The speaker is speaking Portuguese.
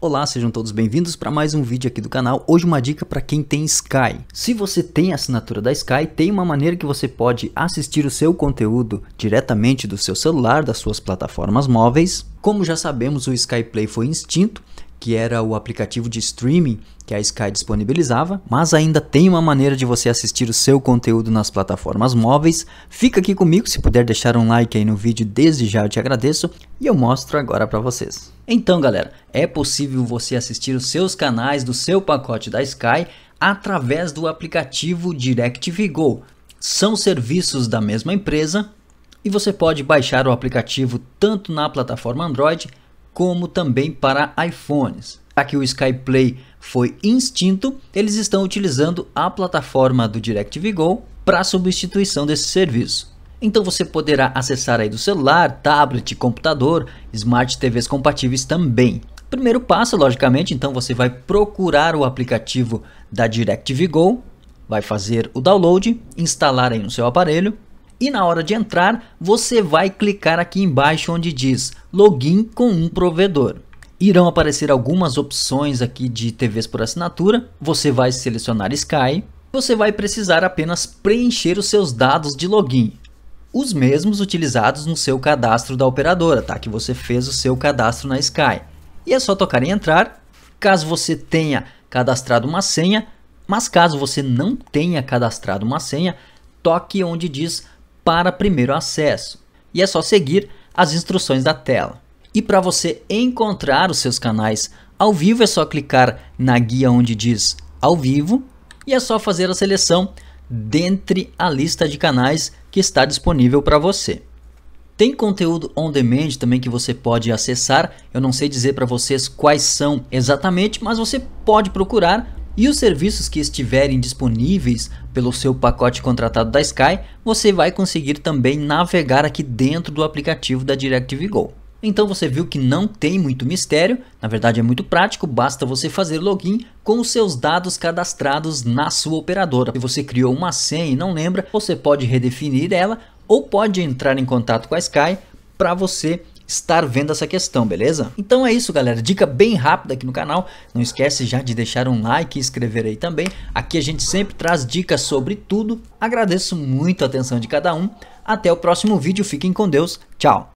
Olá, sejam todos bem-vindos para mais um vídeo aqui do canal. Hoje uma dica para quem tem Sky. Se você tem a assinatura da Sky, tem uma maneira que você pode assistir o seu conteúdo diretamente do seu celular, das suas plataformas móveis. Como já sabemos, o Sky Play foi extinto que era o aplicativo de streaming que a Sky disponibilizava, mas ainda tem uma maneira de você assistir o seu conteúdo nas plataformas móveis. Fica aqui comigo, se puder deixar um like aí no vídeo, desde já eu te agradeço e eu mostro agora para vocês. Então, galera, é possível você assistir os seus canais do seu pacote da Sky através do aplicativo DirecTV Go. São serviços da mesma empresa e você pode baixar o aplicativo tanto na plataforma Android como também para iPhones. Já que o SkyPlay foi extinto, eles estão utilizando a plataforma do DirecTV Go para substituição desse serviço. Então você poderá acessar aí do celular, tablet, computador, smart TVs compatíveis também. Primeiro passo, logicamente, então você vai procurar o aplicativo da DirecTV Go, vai fazer o download, instalar aí no seu aparelho, e na hora de entrar, você vai clicar aqui embaixo onde diz login com um provedor. Irão aparecer algumas opções aqui de TVs por assinatura. Você vai selecionar Sky. Você vai precisar apenas preencher os seus dados de login. Os mesmos utilizados no seu cadastro da operadora, tá? Que você fez o seu cadastro na Sky. E é só tocar em entrar. Caso você tenha cadastrado uma senha, mas caso você não tenha cadastrado uma senha, toque onde diz para primeiro acesso. E é só seguir as instruções da tela. E para você encontrar os seus canais ao vivo é só clicar na guia onde diz ao vivo e é só fazer a seleção dentre a lista de canais que está disponível para você. Tem conteúdo on demand também que você pode acessar. Eu não sei dizer para vocês quais são exatamente, mas você pode procurar e os serviços que estiverem disponíveis pelo seu pacote contratado da Sky, você vai conseguir também navegar aqui dentro do aplicativo da DirecTV Go. Então você viu que não tem muito mistério, na verdade é muito prático, basta você fazer login com os seus dados cadastrados na sua operadora. Se você criou uma senha e não lembra, você pode redefinir ela ou pode entrar em contato com a Sky para você estar vendo essa questão, beleza? Então é isso, galera. Dica bem rápida aqui no canal. Não esquece já de deixar um like e inscrever aí também. Aqui a gente sempre traz dicas sobre tudo. Agradeço muito a atenção de cada um. Até o próximo vídeo. Fiquem com Deus. Tchau.